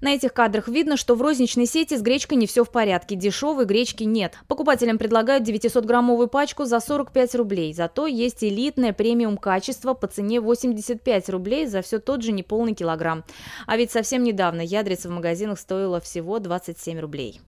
На этих кадрах видно, что в розничной сети с гречкой не все в порядке, дешевой гречки нет. Покупателям предлагают 900-граммовую пачку за 45 рублей, зато есть элитное премиум качество по цене 85 рублей за все тот же неполный килограмм. А ведь совсем недавно ядрица в магазинах стоила всего 27 рублей.